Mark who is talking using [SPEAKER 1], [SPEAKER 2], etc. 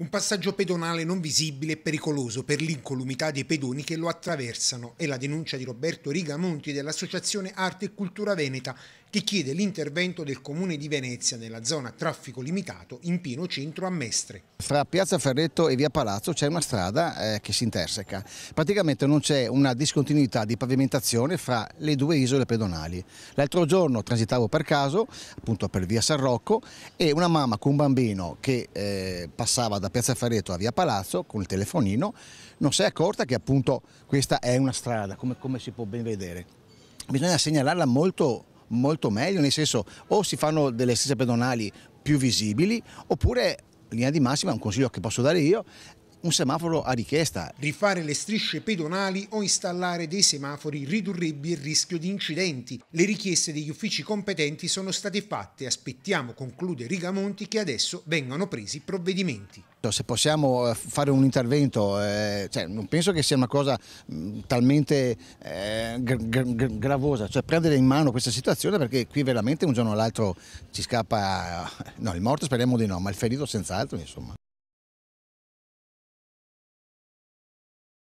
[SPEAKER 1] Un passaggio pedonale non visibile e pericoloso per l'incolumità dei pedoni che lo attraversano è la denuncia di Roberto Rigamonti dell'Associazione Arte e Cultura Veneta che chiede l'intervento del Comune di Venezia nella zona traffico limitato in pieno centro a Mestre.
[SPEAKER 2] Fra Piazza Ferretto e Via Palazzo c'è una strada eh, che si interseca. Praticamente non c'è una discontinuità di pavimentazione fra le due isole pedonali. L'altro giorno transitavo per caso, appunto per Via San Rocco, e una mamma con un bambino che eh, passava da da Piazza Fareto a Via Palazzo con il telefonino, non si è accorta che appunto questa è una strada, come, come si può ben vedere. Bisogna segnalarla molto, molto meglio, nel senso o si fanno delle stesse pedonali più visibili oppure linea di massima, un consiglio che posso dare io, un semaforo a richiesta.
[SPEAKER 1] Rifare le strisce pedonali o installare dei semafori ridurrebbe il rischio di incidenti. Le richieste degli uffici competenti sono state fatte. Aspettiamo, conclude Rigamonti, che adesso vengano presi provvedimenti.
[SPEAKER 2] Se possiamo eh, fare un intervento, eh, cioè, non penso che sia una cosa mh, mm, talmente eh, gravosa, cioè prendere in mano questa situazione perché qui veramente un giorno o l'altro ci scappa, no il morto speriamo di no, ma il ferito senz'altro insomma.